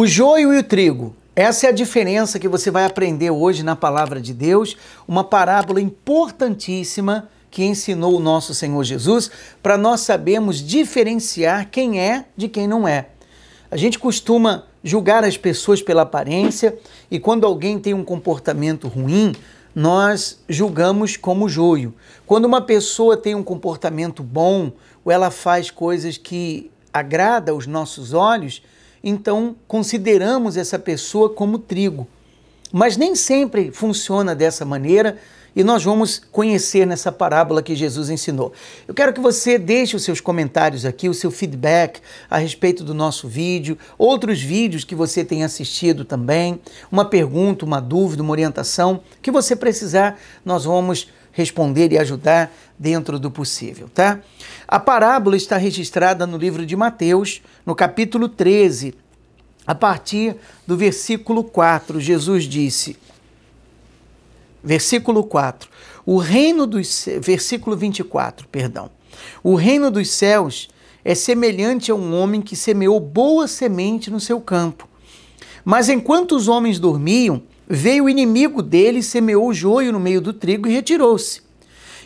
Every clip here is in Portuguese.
O joio e o trigo. Essa é a diferença que você vai aprender hoje na palavra de Deus, uma parábola importantíssima que ensinou o nosso Senhor Jesus para nós sabermos diferenciar quem é de quem não é. A gente costuma julgar as pessoas pela aparência e quando alguém tem um comportamento ruim, nós julgamos como joio. Quando uma pessoa tem um comportamento bom ou ela faz coisas que agrada aos nossos olhos, então consideramos essa pessoa como trigo. Mas nem sempre funciona dessa maneira, e nós vamos conhecer nessa parábola que Jesus ensinou. Eu quero que você deixe os seus comentários aqui, o seu feedback a respeito do nosso vídeo, outros vídeos que você tem assistido também, uma pergunta, uma dúvida, uma orientação, o que você precisar, nós vamos responder e ajudar dentro do possível, tá? A parábola está registrada no livro de Mateus, no capítulo 13, a partir do versículo 4. Jesus disse: versículo 4. O reino dos versículo 24, perdão. O reino dos céus é semelhante a um homem que semeou boa semente no seu campo. Mas enquanto os homens dormiam, veio o inimigo dele, semeou o joio no meio do trigo e retirou-se.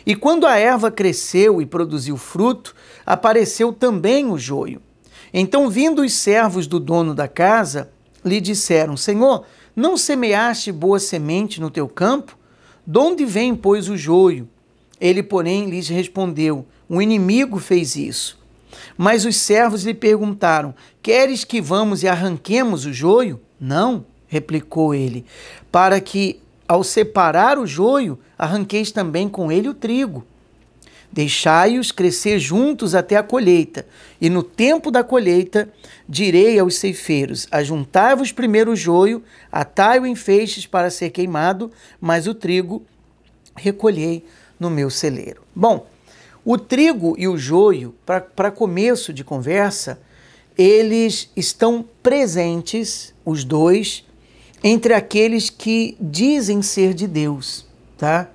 E quando a erva cresceu e produziu fruto, apareceu também o joio. Então, vindo os servos do dono da casa, lhe disseram: Senhor, não semeaste boa semente no teu campo? De onde vem, pois, o joio? Ele, porém, lhes respondeu: O inimigo fez isso. Mas os servos lhe perguntaram: Queres que vamos e arranquemos o joio? Não, replicou ele, para que, ao separar o joio, arranqueis também com ele o trigo. Deixai-os crescer juntos até a colheita, e no tempo da colheita direi aos ceifeiros: Ajuntai-vos primeiro o joio, atai-o em feixes para ser queimado, mas o trigo recolhei no meu celeiro. Bom, o trigo e o joio, para começo de conversa, eles estão presentes, os dois, entre aqueles que dizem ser de Deus, tá?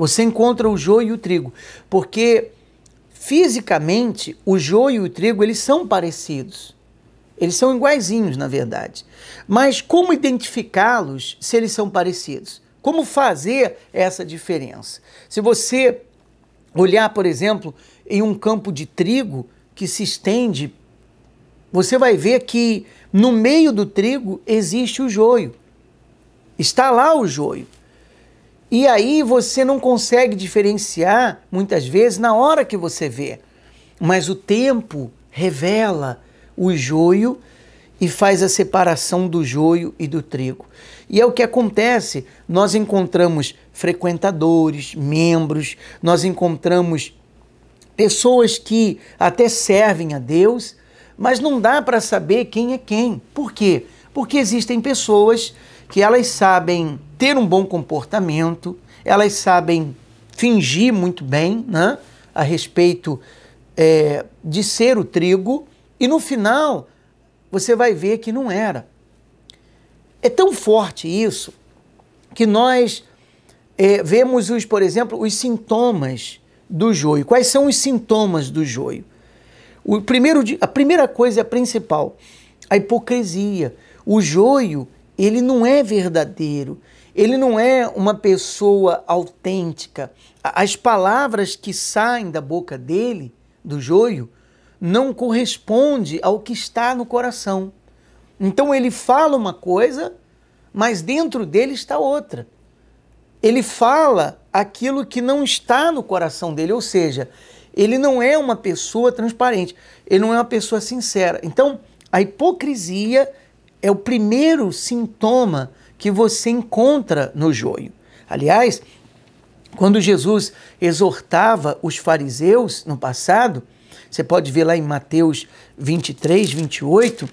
Você encontra o joio e o trigo, porque fisicamente o joio e o trigo eles são parecidos. Eles são iguaizinhos, na verdade. Mas como identificá-los se eles são parecidos? Como fazer essa diferença? Se você olhar, por exemplo, em um campo de trigo que se estende, você vai ver que no meio do trigo existe o joio. Está lá o joio. E aí você não consegue diferenciar, muitas vezes, na hora que você vê. Mas o tempo revela o joio e faz a separação do joio e do trigo. E é o que acontece. Nós encontramos frequentadores, membros, nós encontramos pessoas que até servem a Deus, mas não dá para saber quem é quem. Por quê? Porque existem pessoas que elas sabem ter um bom comportamento, elas sabem fingir muito bem né, a respeito é, de ser o trigo, e no final você vai ver que não era. É tão forte isso que nós é, vemos, os, por exemplo, os sintomas do joio. Quais são os sintomas do joio? O primeiro, a primeira coisa, a principal, a hipocrisia. O joio ele não é verdadeiro, ele não é uma pessoa autêntica. As palavras que saem da boca dele, do joio, não corresponde ao que está no coração. Então ele fala uma coisa, mas dentro dele está outra. Ele fala aquilo que não está no coração dele, ou seja, ele não é uma pessoa transparente, ele não é uma pessoa sincera. Então, a hipocrisia é o primeiro sintoma que você encontra no joio. Aliás, quando Jesus exortava os fariseus no passado, você pode ver lá em Mateus 23, 28,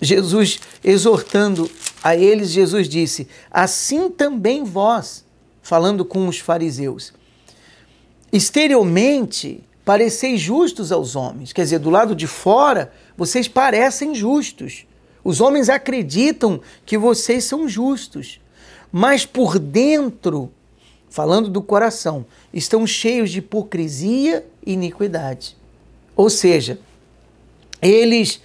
Jesus exortando a eles, Jesus disse: Assim também vós, falando com os fariseus, exteriormente pareceis justos aos homens, quer dizer, do lado de fora vocês parecem justos, os homens acreditam que vocês são justos, mas por dentro, falando do coração, estão cheios de hipocrisia e iniquidade. Ou seja, eles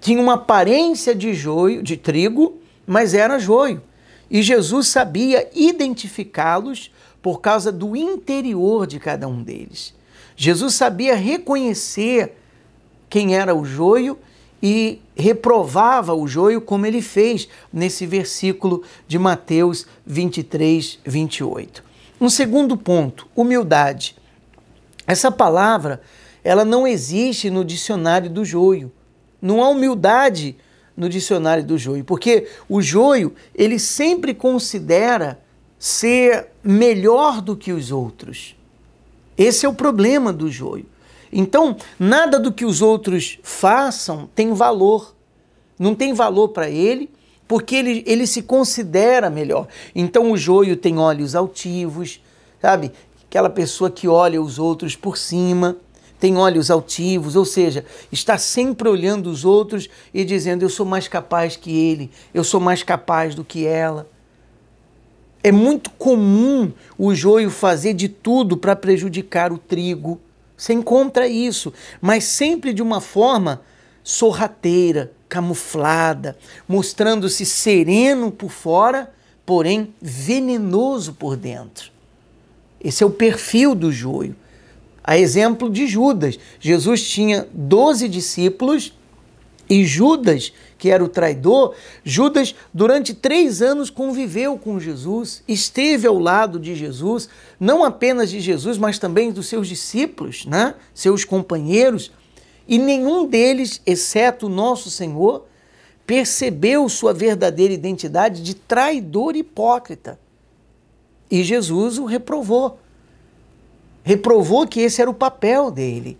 tinham uma aparência de joio, de trigo, mas era joio. E Jesus sabia identificá-los por causa do interior de cada um deles. Jesus sabia reconhecer quem era o joio e reprovava o joio, como ele fez nesse versículo de Mateus 23, 28. Um segundo ponto, humildade. Essa palavra, ela não existe no dicionário do joio. Não há humildade no dicionário do joio, porque o joio, ele sempre considera ser melhor do que os outros. Esse é o problema do joio. Então, nada do que os outros façam tem valor. Não tem valor para ele, porque ele, ele se considera melhor. Então, o joio tem olhos altivos, sabe? Aquela pessoa que olha os outros por cima, tem olhos altivos, ou seja, está sempre olhando os outros e dizendo: eu sou mais capaz que ele, eu sou mais capaz do que ela. É muito comum o joio fazer de tudo para prejudicar o trigo você encontra isso, mas sempre de uma forma sorrateira, camuflada, mostrando-se sereno por fora, porém venenoso por dentro. Esse é o perfil do joio. A exemplo de Judas. Jesus tinha 12 discípulos e Judas, que era o traidor, Judas, durante três anos, conviveu com Jesus, esteve ao lado de Jesus, não apenas de Jesus, mas também dos seus discípulos, né? seus companheiros, e nenhum deles, exceto o nosso Senhor, percebeu sua verdadeira identidade de traidor e hipócrita. E Jesus o reprovou. Reprovou que esse era o papel dele.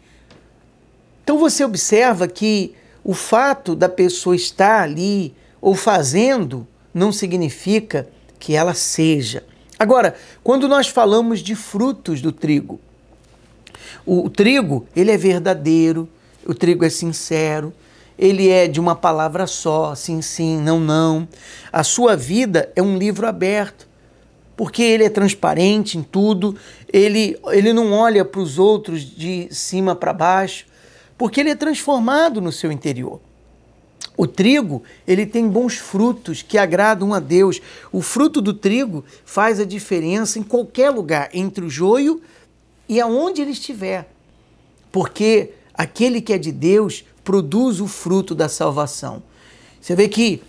Então você observa que o fato da pessoa estar ali ou fazendo não significa que ela seja. Agora, quando nós falamos de frutos do trigo, o, trigo, ele é verdadeiro, o trigo é sincero, ele é de uma palavra só, sim, sim, não, não. A sua vida é um livro aberto, porque ele é transparente em tudo, ele, ele não olha para os outros de cima para baixo, porque ele é transformado no seu interior. O trigo, ele tem bons frutos que agradam a Deus. O fruto do trigo faz a diferença em qualquer lugar, entre o joio e aonde ele estiver. Porque aquele que é de Deus produz o fruto da salvação. Você vê que,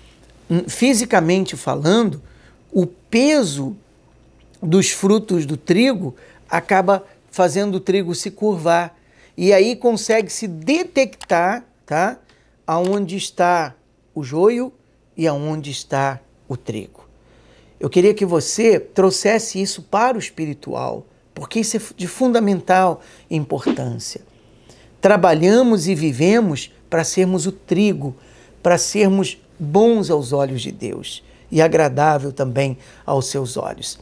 hum, fisicamente falando, o peso dos frutos do trigo acaba fazendo o trigo se curvar e aí consegue-se detectar tá, aonde está o joio e aonde está o trigo. Eu queria que você trouxesse isso para o espiritual, porque isso é de fundamental importância. Trabalhamos e vivemos para sermos o trigo, para sermos bons aos olhos de Deus e agradável também aos seus olhos.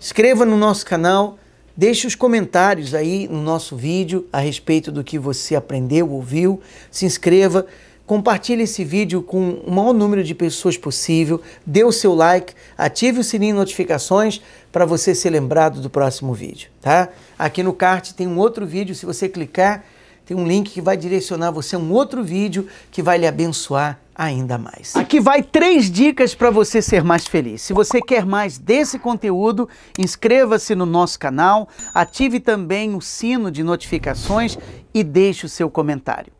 Escreva no nosso canal Deixe os comentários aí no nosso vídeo a respeito do que você aprendeu, ouviu. Se inscreva, compartilhe esse vídeo com o maior número de pessoas possível. Dê o seu like, ative o sininho de notificações para você ser lembrado do próximo vídeo, tá? Aqui no card tem um outro vídeo, se você clicar, tem um link que vai direcionar você a um outro vídeo que vai lhe abençoar ainda mais. Aqui vai três dicas para você ser mais feliz. Se você quer mais desse conteúdo, inscreva-se no nosso canal, ative também o sino de notificações e deixe o seu comentário.